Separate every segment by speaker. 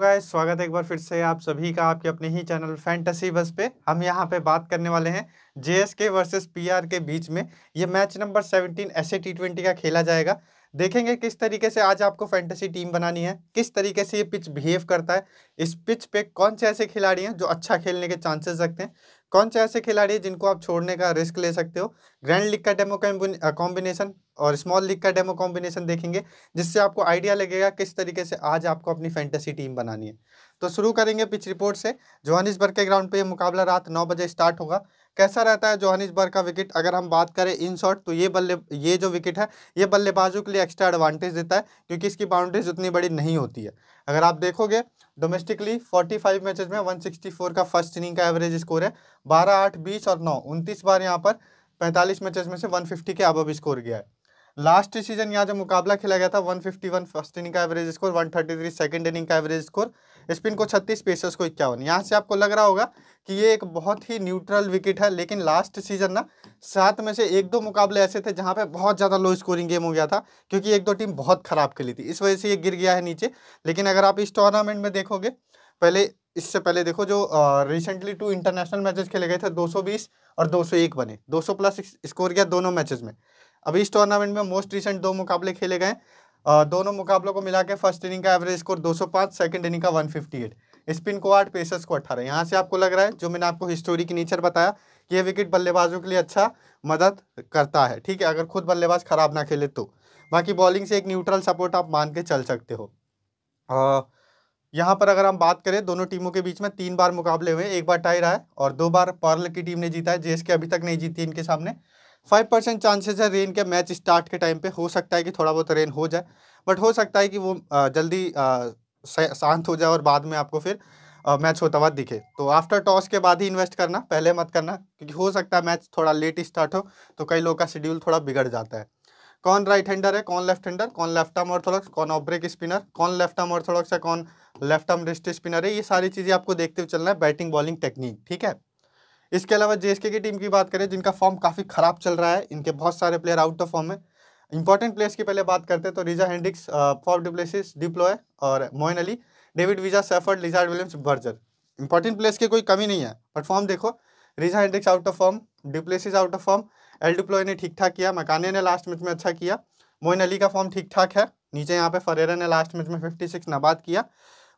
Speaker 1: guys स्वागत है एक बार फिर से आप सभी का आपके अपने ही चैनल फैंटेसी बस पे हम यहां पे बात करने वाले हैं जेएसके वर्सेस पीआर के बीच में ये मैच नंबर 17 ऐसे टी ट्वेंटी का खेला जाएगा देखेंगे किस तरीके से आज आपको फैंटेसी टीम बनानी है किस तरीके से ये पिच बिहेव करता है इस पिच पे कौन से ऐसे खिलाड़ी हैं जो अच्छा खेलने के चांसेस रखते हैं कौन से ऐसे खिलाड़ी जिनको आप छोड़ने का रिस्क ले सकते हो ग्रैंड लीग का डेमो कॉम्बिनेशन और स्मॉल लीग का डेमो कॉम्बिनेशन देखेंगे जिससे आपको आइडिया लगेगा किस तरीके से आज आपको अपनी फैंटेसी टीम बनानी है तो शुरू करेंगे पिच रिपोर्ट से जोहानिसबर्ग के ग्राउंड पे ये मुकाबला रात नौ बजे स्टार्ट होगा कैसा रहता है जोहानिसबर्ग का विकेट अगर हम बात करें इन शॉर्ट तो ये बल्ले ये जो विकेट है ये बल्लेबाजों के लिए एक्स्ट्रा एडवांटेज देता है क्योंकि इसकी बाउंड्रीज उतनी बड़ी नहीं होती है अगर आप देखोगे डोमेस्टिकली 45 मैचेस में 164 का फर्स्ट इनिंग का एवरेज स्कोर है 12 आठ बीस और नौ उनतीस बार यहाँ पर 45 मैचेस में से 150 के अब स्कोर गया है लास्ट सीजन यहाँ जब मुकाबला खेला गया था 151 फर्स्ट इनिंग का एवरेज स्कोर 133 सेकेंड इनिंग का एवरेज स्कोर स्पिन को 36 पेसर्स को इक्यावन यहाँ से आपको लग रहा होगा कि ये एक बहुत ही न्यूट्रल विकेट है लेकिन लास्ट सीजन ना सात में से एक दो मुकाबले ऐसे थे जहाँ पे बहुत ज़्यादा लो स्कोरिंग गेम हो गया था क्योंकि एक दो टीम बहुत ख़राब खेली थी इस वजह से ये गिर गया है नीचे लेकिन अगर आप इस टूर्नामेंट में देखोगे पहले इससे पहले देखो जो रिसेंटली टू इंटरनेशनल मैचेस खेले गए थे 220 और 201 बने 200 प्लस स्कोर गया दोनों मैचेस में अभी इस टूर्नामेंट में मोस्ट रिसेंट दो मुकाबले खेले गए दोनों मुकाबलों को मिला के फर्स्ट इनिंग का एवरेज स्कोर 205 सेकेंड इनिंग का 158 स्पिन को आठ पेसर्स को अट्ठारह यहाँ से आपको लग रहा है जो मैंने आपको हिस्टोरी की नेचर बताया कि यह विकेट बल्लेबाजों के लिए अच्छा मदद करता है ठीक है अगर खुद बल्लेबाज खराब ना खेले तो बाकी बॉलिंग से एक न्यूट्रल सपोर्ट आप मान के चल सकते हो आ, यहाँ पर अगर हम बात करें दोनों टीमों के बीच में तीन बार मुकाबले हुए एक बार टाई रहा है और दो बार पर्ल की टीम ने जीता है के अभी तक नहीं जीती इनके सामने फाइव परसेंट चांसेज है रेन के मैच स्टार्ट के टाइम पे हो सकता है कि थोड़ा बहुत रेन हो जाए बट हो सकता है कि वो जल्दी शांत हो जाए और बाद में आपको फिर मैच होता हुआ दिखे तो आफ्टर टॉस के बाद ही इन्वेस्ट करना पहले मत करना क्योंकि हो सकता है मैच थोड़ा लेट स्टार्ट हो तो कई लोगों का शेड्यूल थोड़ा बिगड़ जाता है कौन राइट हैंडर है कौन लेफ्ट हैंडर कौन लेफ्ट आर्म ऑर्थोडॉक्स कौन ऑफ ब्रेक स्पिनर कौन लेफ्ट आर्म ऑर्थोडॉक्स है कौन लेफ्ट आर्म रिस्ट स्पिनर है ये सारी चीज़ें आपको देखते हुए चलना है बैटिंग बॉलिंग टेक्निक ठीक है इसके अलावा जेएसके की टीम की बात करें जिनका फॉर्म काफ़ी ख़राब चल रहा है इनके बहुत सारे प्लेयर आउट ऑफ फॉर्म है इंपॉर्टेंट प्लेयर्स की पहले बात करते हैं तो Reeza Hendricks Faf du Plessis du Plooy और Moeen Ali David Wiese Shepherd Lizaad Williams Burger important players की कोई कमी नहीं है बट फॉर्म देखो Reeza Hendricks out of form du Plessis out of form L du Plooy ने ठीक ठाक किया मकानिया ने लास्ट मैच में अच्छा किया मोइन अली का फॉर्म ठीक ठाक है नीचे यहाँ पे फरेरा ने लास्ट मैच में फिफ्टी सिक्स नबाद किया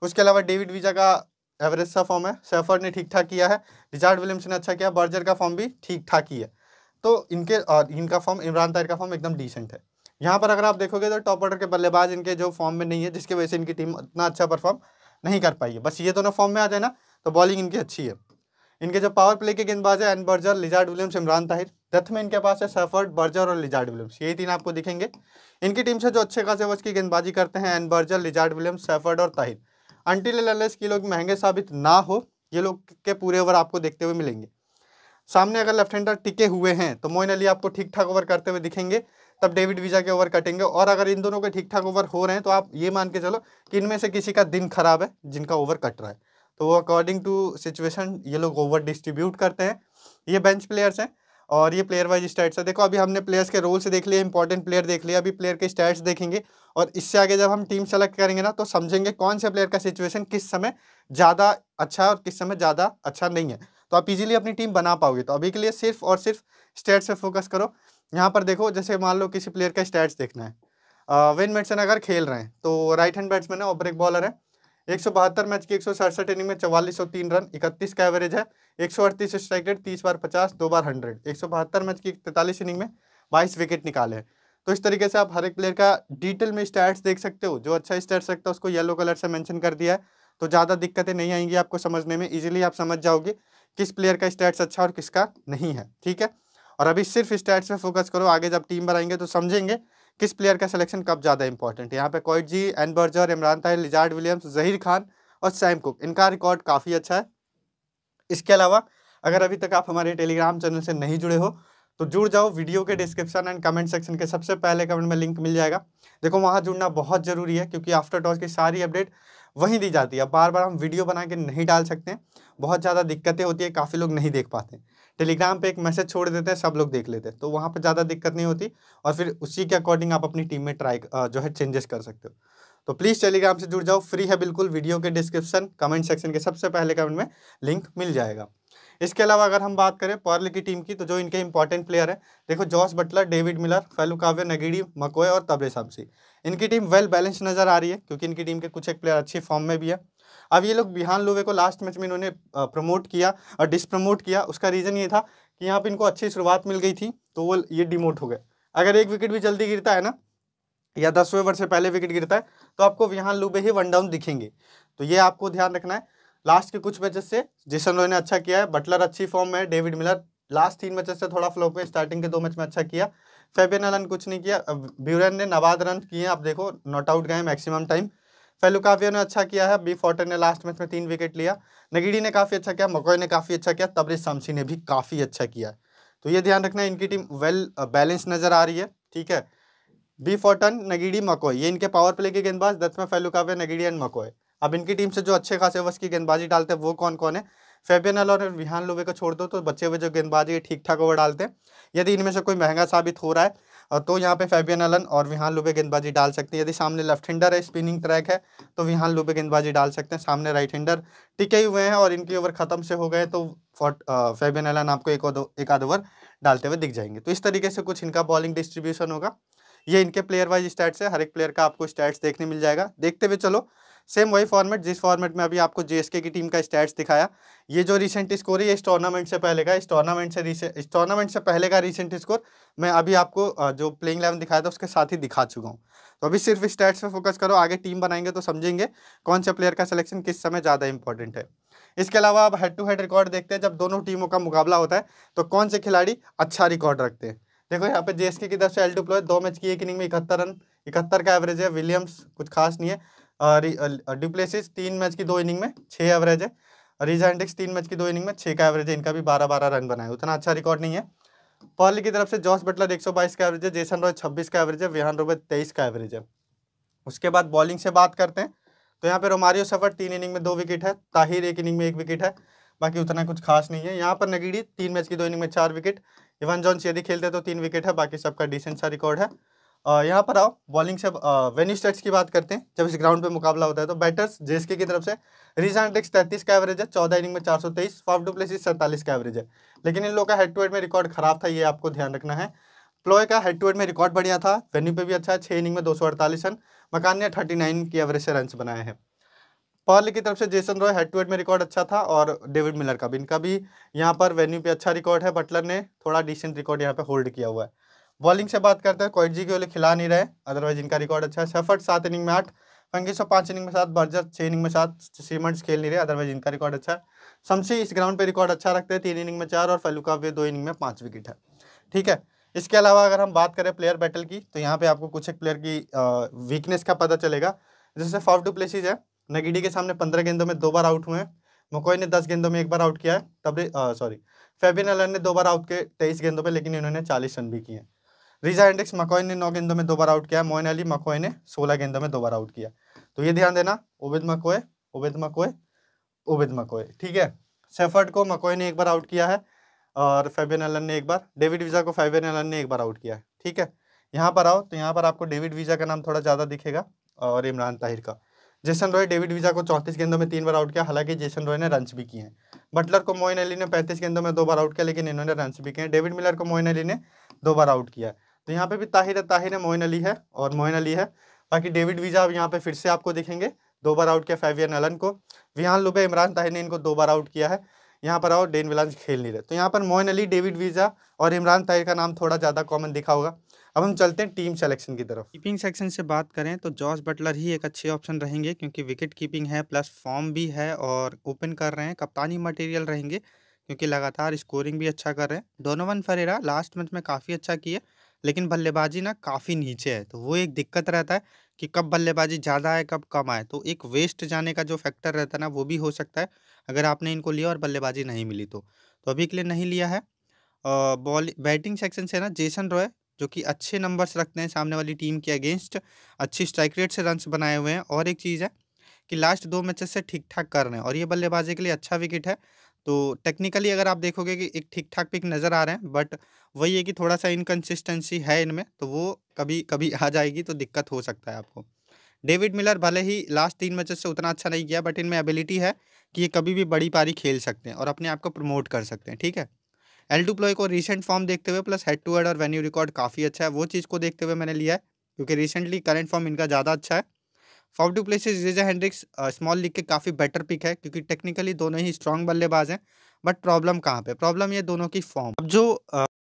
Speaker 1: उसके अलावा डेविड वीजा का एवरेज सा फॉर्म है सेफर्ड ने ठीक ठाक किया है रिचार्ड विलियम्स ने अच्छा किया बर्जर का फॉर्म भी ठीक ठाक ही है तो इनके और इनका फॉर्म इमरान ताहिर का फॉर्म एकदम डिसेंट है यहाँ पर अगर आप देखोगे तो टॉप ऑर्डर के बल्लेबाज इनके जो फॉर्म में नहीं है जिसकी वजह से इनकी टीम इतना अच्छा परफॉर्म नहीं कर पाई है बस ये दोनों फॉर्म में आ जाए ना तो बॉलिंग इनकी अच्छी है इनके जो पावर प्ले के गेंदबाज है N Burger Lizaad Williams Imran Tahir death में इनके पास है सफर्ड बर्जर और लिजार्ड विलियम्स यही तीन आपको दिखेंगे इनकी टीम से जो अच्छे खासे वज की गेंदबाजी करते हैं N Burger Lizaad Williams Shepherd और ताहिर एल एस के लोग महंगे साबित ना हो ये लोग के पूरे ओवर आपको देखते हुए मिलेंगे सामने अगर लेफ्ट हैंडर टिके हुए हैं तो मोइन अली आपको ठीक ठाक ओवर करते हुए दिखेंगे तब डेविड वीज़ा के ओवर कटेंगे और अगर इन दोनों के ठीक ठाक ओवर हो रहे हैं तो आप ये मान के चलो कि इनमें से किसी का दिन खराब है जिनका ओवर कट रहा है तो अकॉर्डिंग टू सिचुएशन ये लोग ओवर डिस्ट्रीब्यूट करते हैं ये बेंच प्लेयर्स हैं और ये प्लेयर वाइज स्टैट्स है देखो अभी हमने प्लेयर्स के से देख लिए इंपॉर्टेंट प्लेयर देख लिया अभी प्लेयर के स्टैट्स देखेंगे और इससे आगे जब हम टीम सेलेक्ट करेंगे ना तो समझेंगे कौन से प्लेयर का सिचुएशन किस समय ज़्यादा अच्छा और किस समय ज़्यादा अच्छा नहीं है तो आप इजीली अपनी टीम बना पाओगे तो अभी के लिए सिर्फ और सिर्फ स्टैट्स पर फोकस करो यहाँ पर देखो जैसे मान लो किसी प्लेयर का स्टैट्स देखना है विन बैट्समैन अगर खेल रहे हैं तो राइट हैंड बैट्समैन है और ब्रेक बॉलर है एक सौ बहत्तर मैच की एक सौ सड़सठ इनिंग में चौवालीस सौ तीन रन इकतीस का एवरेज है एक सौ अड़तीस स्ट्राइक रेट तीस बार पचास दो बार हंड्रेड एक सौ बहत्तर मैच की तैतालीस इनिंग में बाईस विकेट निकाले हैं तो इस तरीके से आप हर एक प्लेयर का डिटेल में स्टैट्स देख सकते हो जो अच्छा स्टैट्स रखता है उसको येलो कलर से मैंशन कर दिया है तो ज़्यादा दिक्कतें नहीं आएंगी आपको समझने में इजीली आप समझ जाओगे किस प्लेयर का स्टैट्स अच्छा और किसका नहीं है ठीक है और अभी सिर्फ स्टैट्स पर फोकस करो आगे जब टीम बनाएंगे तो समझेंगे किस प्लेयर का सिलेक्शन कब ज़्यादा इंपॉर्टेंट है यहाँ पे Coetzee N Burger Imran Tahir Lizaad Williams Zaheer Khan और सैम कुक इनका रिकॉर्ड काफ़ी अच्छा है इसके अलावा अगर अभी तक आप हमारे टेलीग्राम चैनल से नहीं जुड़े हो तो जुड़ जाओ वीडियो के डिस्क्रिप्शन एंड कमेंट सेक्शन के सबसे पहले कमेंट में लिंक मिल जाएगा देखो वहाँ जुड़ना बहुत ज़रूरी है क्योंकि आफ्टर टॉस की सारी अपडेट वहीं दी जाती है बार बार हम वीडियो बना के नहीं डाल सकते बहुत ज़्यादा दिक्कतें होती है काफ़ी लोग नहीं देख पाते टेलीग्राम पे एक मैसेज छोड़ देते हैं सब लोग देख लेते हैं तो वहाँ पर ज़्यादा दिक्कत नहीं होती और फिर उसी के अकॉर्डिंग आप अपनी टीम में ट्राई जो है चेंजेस कर सकते हो तो प्लीज़ टेलीग्राम से जुड़ जाओ फ्री है बिल्कुल वीडियो के डिस्क्रिप्शन कमेंट सेक्शन के सबसे पहले कमेंट में लिंक मिल जाएगा इसके अलावा अगर हम बात करें पर्ल की टीम की तो जो इनके इंपॉर्टेंट प्लेयर हैं देखो जॉस बटलर डेविड मिलर काव्य नगीडी मकोए और तबले साबसी इनकी टीम वेल बैलेंस नज़र आ रही है क्योंकि इनकी टीम के कुछ एक प्लेयर अच्छी फॉर्म में भी है अब ये लोग बिहान लोवे को लास्ट मैच में इन्होंने प्रमोट किया और डिसप्रमोट किया उसका रीज़न ये था कि यहाँ पे इनको अच्छी शुरुआत मिल गई थी तो वो ये डिमोट हो गए अगर एक विकेट भी जल्दी गिरता है ना या दसवें ओवर से पहले विकेट गिरता है तो आपको विहान लुबे ही वन डाउन दिखेंगे तो ये आपको ध्यान रखना है लास्ट के कुछ मैचेस से जिसन रॉय ने अच्छा किया है बटलर अच्छी फॉर्म में डेविड मिलर लास्ट तीन मैचेस से थोड़ा फ्लॉप में स्टार्टिंग के दो मैच में अच्छा किया फेबियन रन कुछ नहीं किया ब्यूरन ने नवाद रन किए आप देखो नॉट आउट गए मैक्सिमम टाइम फेलुकाविया ने अच्छा किया है बी फोर्टन ने लास्ट मैच में तीन विकेट लिया नगीडी ने काफ़ी अच्छा किया मकोई ने काफ़ी अच्छा किया तबरी शमसी ने भी काफ़ी अच्छा किया तो ये ध्यान रखना है इनकी टीम वेल बैलेंस नज़र आ रही है ठीक है बी फोर्टन नगीडी मकोई ये इनके पावर प्ले के गेंदबाज दस में फेलुकाविया नगीडी एंड मकोय अब इनकी टीम से जो अच्छे खासे ओवर्स की गेंदबाजी डालते हैं वो कौन कौन है फेबियन और विहान लोबे को छोड़ दो तो बच्चे हुए जो गेंदबाजी ठीक ठाक ओवर डालते हैं यदि इनमें से कोई महंगा साबित हो रहा है तो यहाँ पे फैबियन अलन और विहान लुबे गेंदबाजी डाल सकते हैं यदि सामने लेफ्ट हैंडर है स्पिनिंग ट्रैक है तो विहान लुबे गेंदबाजी डाल सकते हैं सामने राइट हैंडर टिके ही हुए हैं और इनके ओवर ख़त्म से हो गए तो फॉट फैबियन अलन आपको एक एक आध ओवर डालते हुए दिख जाएंगे तो इस तरीके से कुछ इनका बॉलिंग डिस्ट्रीब्यूशन होगा ये इनके प्लेयर वाइज स्टैट्स है हर एक प्लेयर का आपको स्टैट्स देखने मिल जाएगा देखते हुए चलो सेम वही फॉर्मेट जिस फॉर्मेट में अभी आपको जेएसके की टीम का स्टैट्स दिखाया ये जो रिसेंट स्कोर है ये इस टूर्नामेंट से पहले का इस टूर्नामेंट से रिसेंट इस टूर्नामेंट से पहले का रिसेंट स्कोर मैं अभी आपको जो प्लेइंग इलेवन दिखाया था उसके साथ ही दिखा चुका हूँ तो अभी सिर्फ स्टैट्स पे फोकस करो आगे टीम बनाएंगे तो समझेंगे कौन से प्लेयर का सिलेक्शन किस समय ज़्यादा इंपॉर्टेंट है इसके अलावा आप हेड टू हेड रिकॉर्ड देखते हैं जब दोनों टीमों का मुकाबला होता है तो कौन से खिलाड़ी अच्छा रिकॉर्ड रखते हैं देखो यहाँ पे जेएसके की तरफ से एल डुप्लो दो मैच की एक इनिंग में इकहत्तर रन इकहत्तर का एवरेज है विलियम्स कुछ खास नहीं है और डिप्लेसिस तीन मैच की दो इनिंग में छः एवरेज है रिजेंडिक्स तीन मैच की दो इनिंग में छः का एवरेज है इनका भी बारह बारह रन बनाए उतना अच्छा रिकॉर्ड नहीं है पर्ल की तरफ से जॉस बटलर एक का एवरेज है जेसन रॉय छब्बीस का एवरेज है विहान रोबे तेईस का एवरेज है उसके बाद बॉलिंग से बात करते हैं तो यहाँ पे रोमारियो सफर तीन इनिंग में दो विकेट है ताहिर एक इनिंग में एक विकेट है बाकी उतना कुछ खास नहीं है यहाँ पर नगीड़ी तीन मैच की दो इनिंग में चार विकेट इवन जॉन्स यदि खेलते तो तीन विकेट है बाकी सबका डिसेंट सा रिकॉर्ड है यहाँ पर आओ बॉलिंग से वेन्यू स्टेट्स की बात करते हैं जब इस ग्राउंड पे मुकाबला होता है तो बैटर्स जेएसके की तरफ से रिजानटिक्स तैतीस का एवरेज है चौदह इनिंग में चार सौ तेईस फाफ प्लेसिस सैंतालीस का एवरेज है लेकिन इन लोग का हेड टू हेड में रिकॉर्ड खराब था ये आपको ध्यान रखना है प्लोए का हेड टू हेड में रिकॉर्ड बढ़िया था वेन्यू पे भी अच्छा है छः इनिंग में दो सौ अड़तालीस रन मकान ने थर्टी नाइन की एवरेज से रन बनाए हैं पर्ल की तरफ से Jason Roy head to head में रिकॉर्ड अच्छा था और डेविड मिलर का भी इनका भी यहाँ पर वेन्यू पे अच्छा रिकॉर्ड है बटलर ने थोड़ा डिसेंट रिकॉर्ड यहाँ पे होल्ड किया हुआ है बॉलिंग से बात करते हैं कोइटजी के वाले खिला नहीं रहे अदरवाइज इनका रिकॉर्ड अच्छा है सफट सात इनिंग में आठ फंगेसो पाँच इनिंग में सात बर्जर छः इनिंग में सात सीमेंट्स खेल नहीं रहे अदरवाइज इनका रिकॉर्ड अच्छा है शमसी इस ग्राउंड पर रिकॉर्ड अच्छा रखते हैं तीन इनिंग में चार और फलुका वे दो इनिंग में पाँच विकेट है ठीक है इसके अलावा अगर हम बात करें प्लेयर बैटल की तो यहाँ पे आपको कुछ एक प्लेयर की वीकनेस का पता चलेगा जैसे फाफ टू प्लेसिस है नगीडी के सामने पंद्रह गेंदों में दो बार आउट हुए हैं मकोई ने दस गेंदों में एक बार आउट किया है तबरे सॉरी फेबिन एलन ने दो बार आउट किए तेईस गेंदों पर लेकिन इन्होंने चालीस रन भी किए रिजा हेंड्रिक्स मकोई ने नौ गेंदों में दो बार आउट किया मोइन अली मकोई ने सोलह गेंदों में दो बार आउट किया तो ये ध्यान देना उबेद मकोए उबेद मकोए उबेद मकोए ठीक है सेफर्ड को मकोए ने एक बार आउट किया है और फेबिन एलन ने एक बार डेविड वीज़ा को फेबिन एलन ने एक बार आउट किया है ठीक है यहाँ पर आओ तो यहाँ पर आपको डेविड वीज़ा का नाम थोड़ा ज़्यादा दिखेगा और इमरान ताहिर का जेसन रॉय डेविड वीजा को चौंतीस गेंदों में तीन बार आउट किया हालांकि जेसन रॉय ने रन भी किए हैं बटलर को मोइन अली ने पैंतीस गेंदों में दो बार आउट किया लेकिन इन्होंने रन भी किए डेविड मिलर को मोइन अली ने दो बार आउट किया तो यहाँ पे भी ताहिर है ताहिर है मोइन अली है और मोइन अली है बाकी डेविड वीजा अब यहाँ पे फिर से आपको देखेंगे दो बार आउट किया फैवियन अलन को विहान लुबे इमरान ताहिर ने इनको दो बार आउट किया है यहाँ पर आओ डेन विलांस खेल नहीं रहे तो यहाँ पर मोहन अली डेविड वीज़ा और इमरान ताहिर का नाम थोड़ा ज़्यादा कॉमन दिखा होगा अब हम चलते हैं टीम सेलेक्शन की तरफ कीपिंग सेक्शन से बात करें तो जॉर्ज बटलर ही एक अच्छे ऑप्शन रहेंगे क्योंकि विकेट कीपिंग है प्लस फॉर्म भी है और ओपन कर रहे हैं कप्तानी मटेरियल रहेंगे क्योंकि लगातार स्कोरिंग भी अच्छा कर रहे हैं डोनोवन फरेरा लास्ट मैच में काफ़ी अच्छा किए लेकिन बल्लेबाजी ना काफ़ी नीचे है तो वो एक दिक्कत रहता है कि कब बल्लेबाजी ज़्यादा आए कब कम आए तो एक वेस्ट जाने का जो फैक्टर रहता है ना वो भी हो सकता है अगर आपने इनको लिया और बल्लेबाजी नहीं मिली तो तो अभी के लिए नहीं लिया है बॉल बैटिंग सेक्शन से ना जेसन रॉय जो कि अच्छे नंबर्स रखते हैं सामने वाली टीम के अगेंस्ट अच्छी स्ट्राइक रेट से रनस बनाए हुए हैं और एक चीज़ है कि लास्ट दो मैचेस से ठीक ठाक कर रहे हैं और ये बल्लेबाजी के लिए अच्छा विकेट है तो टेक्निकली अगर आप देखोगे कि एक ठीक ठाक पिक नज़र आ रहे हैं बट वही है कि थोड़ा सा इनकन्सिस्टेंसी है इनमें तो वो कभी कभी आ जाएगी तो दिक्कत हो सकता है आपको डेविड मिलर भले ही लास्ट तीन मैचेस से उतना अच्छा नहीं किया बट इनमें एबिलिटी है कि ये कभी भी बड़ी पारी खेल सकते हैं और अपने आप को प्रमोट कर सकते हैं ठीक है एल टू प्लोए को रिसेंट फॉर्म देखते हुए प्लस हेड टू हेड और वेन्यू रिकॉर्ड काफ़ी अच्छा है वो चीज़ को देखते हुए मैंने लिया है क्योंकि रिसेंटली करंट फॉर्म इनका ज़्यादा अच्छा है Faf du Plessis Reeza Hendricks small league के काफ़ी बेटर पिक है क्योंकि टेक्निकली दोनों ही स्ट्रॉन्ग बल्लेबाज हैं बट प्रॉब्लम कहाँ पे प्रॉब्लम ये दोनों की फॉर्म अब जो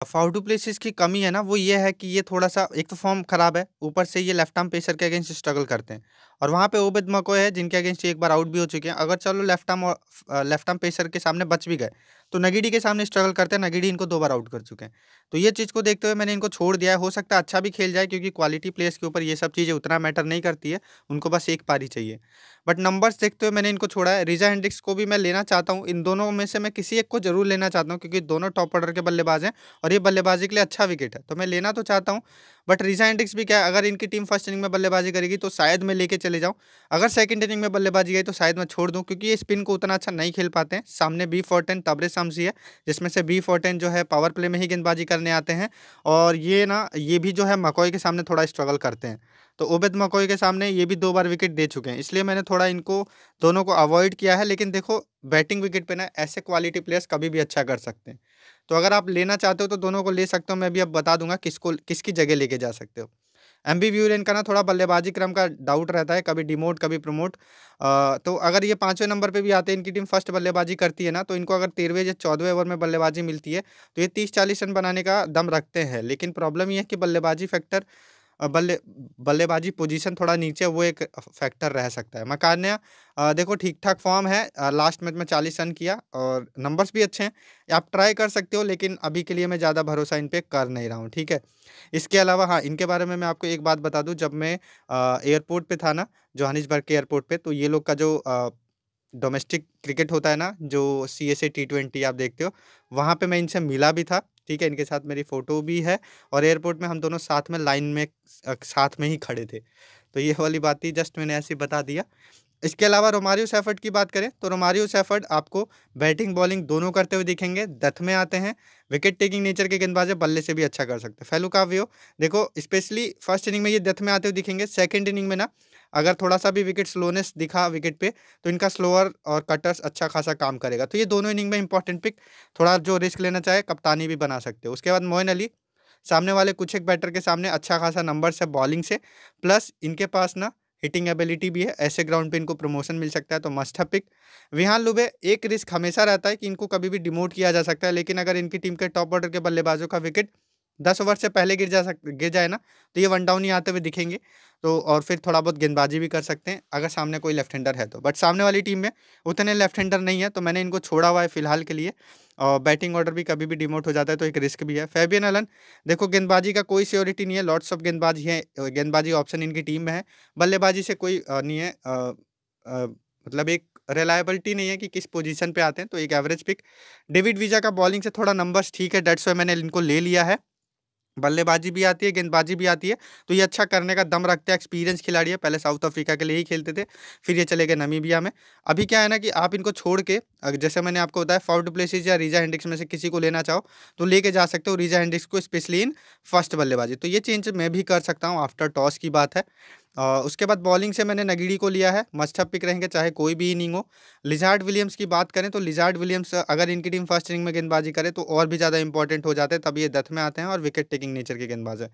Speaker 1: फाउ टू प्लेसेज की कमी है ना वो ये है कि ये थोड़ा सा एक तो फॉर्म खराब है ऊपर से ये लेफ्ट आर्म पेसर के अगेंस्ट स्ट्रगल करते हैं और वहाँ पे ओबेद मकोए है जिनके अगेंस्ट एक बार आउट भी हो चुके हैं अगर चलो लेफ्ट आर्म और लेफ्ट आर्म पेसर के सामने बच भी गए तो नगीडी के सामने स्ट्रगल करते हैं नगीडी इनको दो बार आउट कर चुके हैं तो ये चीज़ को देखते हुए मैंने इनको छोड़ दिया है हो सकता है अच्छा भी खेल जाए क्योंकि क्वालिटी प्लेयर्स के ऊपर ये सब चीज़ें उतना मैटर नहीं करती है उनको बस एक पारी चाहिए बट नंबर्स देखते हुए मैंने इनको छोड़ा है रिजा हेंड्रिक्स को भी मैं लेना चाहता हूँ इन दोनों में से मैं किसी एक को जरूर लेना चाहता हूँ क्योंकि दोनों टॉप ऑर्डर के बल्लेबाज हैं और ये बल्लेबाजी के लिए अच्छा विकेट है तो मैं लेना तो चाहता हूँ बट रिजा हेंड्रिक्स भी क्या अगर इनकी टीम फर्स्ट इनिंग में बल्लेबाजी करेगी तो शायद मैं लेके चले जाऊँ अगर सेकंड इनिंग में बल्लेबाजी गई तो शायद मैं छोड़ दूँ क्योंकि ये स्पिन को उतना अच्छा नहीं खेल पाते हैं सामने बी फोर्टेन तबरे शामसी है जिसमें से बी फोर्टेन जो है पावर प्ले में ही गेंदबाजी करने आते हैं और ये ना ये भी जो है मकोई के सामने थोड़ा स्ट्रगल करते हैं तो ओबेद मकोई के सामने ये भी दो बार विकेट दे चुके हैं इसलिए मैंने थोड़ा इनको दोनों को अवॉइड किया है लेकिन देखो बैटिंग विकेट पे ना ऐसे क्वालिटी प्लेयर्स कभी भी अच्छा कर सकते हैं तो अगर आप लेना चाहते हो तो दोनों को ले सकते हो मैं भी अब बता दूंगा किसको किसकी जगह लेके जा सकते हो एम बी व्यूरन का ना थोड़ा बल्लेबाजी क्रम का डाउट रहता है कभी डिमोट कभी प्रमोट तो अगर ये पाँचवें नंबर पर भी आते हैं इनकी टीम फर्स्ट बल्लेबाजी करती है ना तो इनको अगर तेरहवें या चौदहवें ओवर में बल्लेबाजी मिलती है तो ये तीस चालीस रन बनाने का दम रखते हैं लेकिन प्रॉब्लम ये है कि बल्लेबाजी फैक्टर बल्ले बल्लेबाजी पोजीशन थोड़ा नीचे वो एक फैक्टर रह सकता है मकान्या देखो ठीक ठाक फॉर्म है लास्ट मैच में चालीस रन किया और नंबर्स भी अच्छे हैं आप ट्राई कर सकते हो लेकिन अभी के लिए मैं ज़्यादा भरोसा इन पर कर नहीं रहा हूँ ठीक है इसके अलावा हाँ इनके बारे में मैं आपको एक बात बता दूँ जब मैं एयरपोर्ट पर था ना जोहानिसबर्ग के एयरपोर्ट पर तो ये लोग का जो डोमेस्टिक क्रिकेट होता है ना जो C S A T twenty आप देखते हो वहाँ पर मैं इनसे मिला भी था ठीक है इनके साथ मेरी फ़ोटो भी है और एयरपोर्ट में हम दोनों साथ में लाइन में साथ में ही खड़े थे तो ये वाली बात थी जस्ट मैंने ऐसे बता दिया इसके अलावा रोमारियो सैफर्ट की बात करें तो रोमारियो सैफर्ड आपको बैटिंग बॉलिंग दोनों करते हुए दिखेंगे दथ में आते हैं विकेट टेकिंग नेचर के गेंदबाजे बल्ले से भी अच्छा कर सकते हैं फेलू काव्यो देखो स्पेशली फर्स्ट इनिंग में ये दथ में आते हुए दिखेंगे सेकेंड इनिंग में ना अगर थोड़ा सा भी विकेट स्लोनेस दिखा विकेट पे तो इनका स्लोअर और कटर्स अच्छा खासा काम करेगा तो ये दोनों इनिंग में इंपॉर्टेंट पिक थोड़ा जो रिस्क लेना चाहे कप्तानी भी बना सकते हो उसके बाद मोइन अली सामने वाले कुछ एक बैटर के सामने अच्छा खासा नंबर्स है बॉलिंग से प्लस इनके पास ना हिटिंग एबिलिटी भी है ऐसे ग्राउंड पे इनको प्रमोशन मिल सकता है तो मस्ट है पिक विहान लुबे एक रिस्क हमेशा रहता है कि इनको कभी भी डिमोट किया जा सकता है लेकिन अगर इनकी टीम के टॉप ऑर्डर के बल्लेबाजों का विकेट दस ओवर से पहले गिर जा सक गिर जाए ना तो ये वन डाउन ही आते हुए दिखेंगे तो और फिर थोड़ा बहुत गेंदबाजी भी कर सकते हैं अगर सामने कोई लेफ्ट हैंडर है तो बट सामने वाली टीम में उतने लेफ्ट हैंडर नहीं है तो मैंने इनको छोड़ा हुआ है फिलहाल के लिए और बैटिंग ऑर्डर भी कभी भी डिमोट हो जाता है तो एक रिस्क भी है फेबियन अलन देखो गेंदबाजी का कोई सियोरिटी नहीं है लॉट्स ऑफ गेंदबाजी है गेंदबाजी ऑप्शन इनकी टीम में है बल्लेबाजी से कोई नहीं है मतलब एक रिलायबिलिटी नहीं है कि किस पोजीशन पे आते हैं तो एक एवरेज पिक डेविड वीजा का बॉलिंग से थोड़ा नंबर्स ठीक है डेट्स वे मैंने इनको ले लिया है बल्लेबाजी भी आती है गेंदबाजी भी आती है तो ये अच्छा करने का दम रखते हैं एक्सपीरियंस खिलाड़ी है पहले साउथ अफ्रीका के लिए ही खेलते थे फिर ये चले गए नमीबिया में अभी क्या है ना कि आप इनको छोड़ के जैसे मैंने आपको बताया फॉर्ड प्लेसिस या रीजा हैंडिक्स में से किसी को लेना चाहो तो लेके जा सकते हो रीजा हैंडिक्स को स्पेशली इन फर्स्ट बल्लेबाजी तो ये चेंज मैं भी कर सकता हूँ आफ्टर टॉस की बात है उसके बाद बॉलिंग से मैंने नगीड़ी को लिया है मस्ट पिक रहेंगे चाहे कोई भी इनिंग हो लिजार्ड विलियम्स की बात करें तो लिजार्ड विलियम्स अगर इनकी टीम फर्स्ट इनिंग में गेंदबाजी करे तो और भी ज़्यादा इंपॉर्टेंट हो जाते हैं तब ये दथ में आते हैं और विकेट टेकिंग नेचर के गेंदबाज है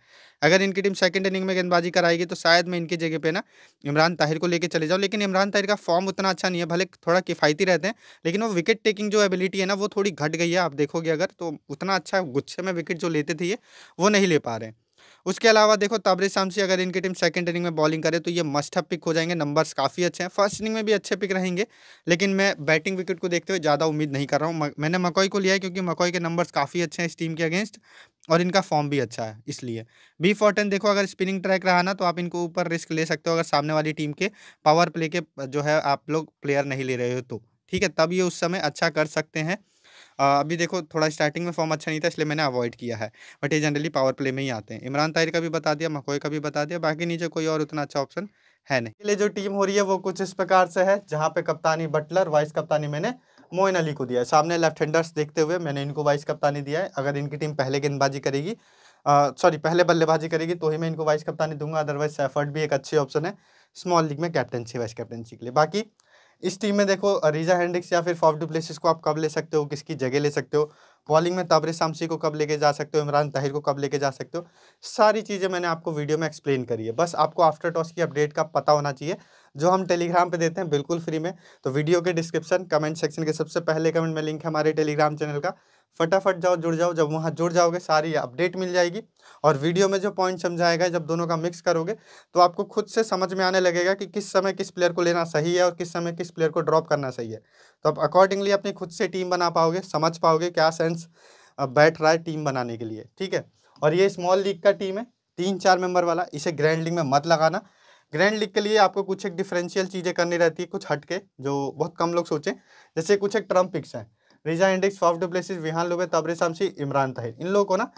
Speaker 1: अगर इनकी टीम सेकेंड इनिंग में गेंदबाजी कराएगी तो शायद मैं इनकी जगह पर ना इमरान ताहिर को लेकर चले जाऊँ लेकिन इमरान ताहिर का फॉर्म उतना अच्छा नहीं है भले थोड़ा किफ़ायती रहते हैं लेकिन वो विकेट टेकिंग जो एबिलिटी है ना वो थोड़ी घट गई है आप देखोगे अगर तो उतना अच्छा गुच्छे में विकेट जो लेते थे वो नहीं ले पा रहे हैं उसके अलावा देखो तबरे शामसी अगर इनकी टीम सेकंड इनिंग में बॉलिंग करे तो ये मस्ट हब पिक हो जाएंगे नंबर्स काफ़ी अच्छे हैं फर्स्ट इनिंग में भी अच्छे पिक रहेंगे लेकिन मैं बैटिंग विकेट को देखते हुए ज़्यादा उम्मीद नहीं कर रहा हूँ मैंने मकोई को लिया है क्योंकि मकोई के नंबर्स काफ़ी अच्छे हैं इस टीम के अगेंस्ट और इनका फॉर्म भी अच्छा है इसलिए बी फोर्टेन देखो अगर स्पिनिंग ट्रैक रहा ना तो आप इनको ऊपर रिस्क ले सकते हो अगर सामने वाली टीम के पावर प्ले के जो है आप लोग प्लेयर नहीं ले रहे हो तो ठीक है तब ये उस समय अच्छा कर सकते हैं अभी देखो थोड़ा स्टार्टिंग में फॉर्म अच्छा नहीं था इसलिए मैंने अवॉइड किया है बट ये जनरली पावर प्ले में ही आते हैं इमरान ताहिर का भी बता दिया मकोई का भी बता दिया बाकी नीचे कोई और उतना अच्छा ऑप्शन है नहीं इसलिए जो टीम हो रही है वो कुछ इस प्रकार से है जहाँ पे कप्तानी बटलर वाइस कप्तानी मैंने मोइन अली को दिया है सामने लेफ्ट हैंडर्स देखते हुए मैंने इनको वाइस कप्तानी दिया है अगर इनकी टीम पहले गेंदबाजी करेगी सॉरी पहले बल्लेबाजी करेगी तो ही मैं इनको वाइस कप्तानी दूंगा अदरवाइज सैफर्ड भी एक अच्छी ऑप्शन है स्मॉल लीग में कैप्टनसी वाइस कैप्टनसी के लिए बाकी इस टीम में देखो अरीजा हैंड्रिक्स या फिर फॉफ डुप्लेसिस को आप कब ले सकते हो किसकी जगह ले सकते हो बॉलिंग में ताबरे शामसी को कब लेके जा सकते हो इमरान ताहिर को कब लेके जा सकते हो सारी चीज़ें मैंने आपको वीडियो में एक्सप्लेन करी है बस आपको आफ्टर टॉस की अपडेट का पता होना चाहिए जो हम टेलीग्राम पे देते हैं बिल्कुल फ्री में तो वीडियो के डिस्क्रिप्शन कमेंट सेक्शन के सबसे पहले कमेंट में लिंक है हमारे टेलीग्राम चैनल का फटाफट जाओ जुड़ जाओ जब वहाँ जुड़ जाओगे सारी अपडेट मिल जाएगी और वीडियो में जो पॉइंट समझाएगा जब दोनों का मिक्स करोगे तो आपको खुद से समझ में आने लगेगा कि किस समय किस प्लेयर को लेना सही है और किस समय किस प्लेयर को ड्रॉप करना सही है तो आप अकॉर्डिंगली अपनी खुद से टीम बना पाओगे समझ पाओगे क्या सेंस बैठ रहा है टीम बनाने के लिए ठीक है और ये स्मॉल लीग का टीम है तीन चार मेंबर वाला इसे ग्रैंड लीग में मत लगाना ग्रैंड लीग के लिए आपको कुछ एक डिफरेंशियल चीज़ें करनी रहती है कुछ हटके जो बहुत कम लोग सोचें जैसे कुछ एक ट्रम्प पिक्स हैं Reeza Hendricks Faf du Plessis Wihan Lubbe Tabraiz Shamsi Imran Tahir इन लोगों को ना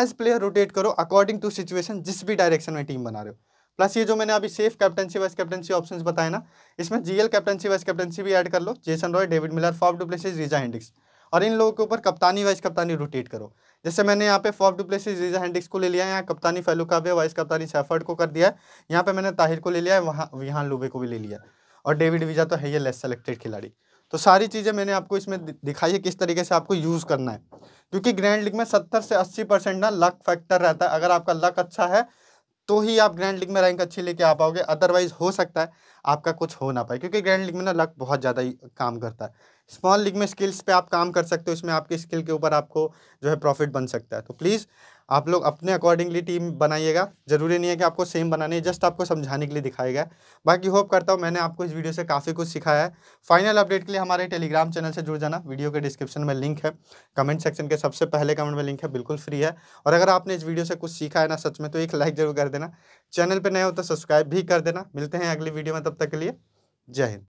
Speaker 1: एज प्लेयर रोटेट करो अकॉर्डिंग टू सिचुएशन जिस भी डायरेक्शन में टीम बना रहे हो प्लस ये जो मैंने अभी safe captaincy vice captaincy option बताए ना इसमें जीएल कैप्टनसी वाइस कैप्टनसी भी ऐड कर लो Jason Roy David Miller Faf du Plessis Reeza Hendricks और इन लोगों के ऊपर कप्तानी वाइस कप्तानी रोटेट करो जैसे मैंने यहाँ पे फॉफ डुप्लेसिस रिजा इंडिक्स को ले लिया है यहाँ कप्तानी भी वाइस कप्तानी सैफर्ड को कर दिया है यहाँ पे मैंने ताहिर को ले लिया है वहाँ विहान लुबे को भी ले लिया और डेविड वीजा तो है ये लेस सेलेक्टेड खिलाड़ी तो सारी चीज़ें मैंने आपको इसमें दिखाई है किस तरीके से आपको यूज़ करना है क्योंकि ग्रैंड लीग में सत्तर से अस्सी परसेंट ना लक फैक्टर रहता है अगर आपका लक अच्छा है तो ही आप ग्रैंड लीग में रैंक अच्छी लेके आ पाओगे अदरवाइज हो सकता है आपका कुछ हो ना पाए क्योंकि ग्रैंड लीग में ना लक बहुत ज़्यादा काम करता है स्मॉल लीग में स्किल्स पे आप काम कर सकते हो इसमें आपकी स्किल के ऊपर आपको जो है प्रॉफिट बन सकता है तो प्लीज़ आप लोग अपने अकॉर्डिंगली टीम बनाइएगा ज़रूरी नहीं है कि आपको सेम बनानी है जस्ट आपको समझाने के लिए दिखाया गया बाकी होप करता हूँ मैंने आपको इस वीडियो से काफ़ी कुछ सिखाया है फाइनल अपडेट के लिए हमारे टेलीग्राम चैनल से जुड़ जाना वीडियो के डिस्क्रिप्शन में लिंक है कमेंट सेक्शन के सबसे पहले कमेंट में लिंक है बिल्कुल फ्री है और अगर आपने इस वीडियो से कुछ सीखा है ना सच में तो एक लाइक जरूर कर देना चैनल पर नए हो तो सब्सक्राइब भी कर देना मिलते हैं अगली वीडियो में तब तक के लिए जय हिंद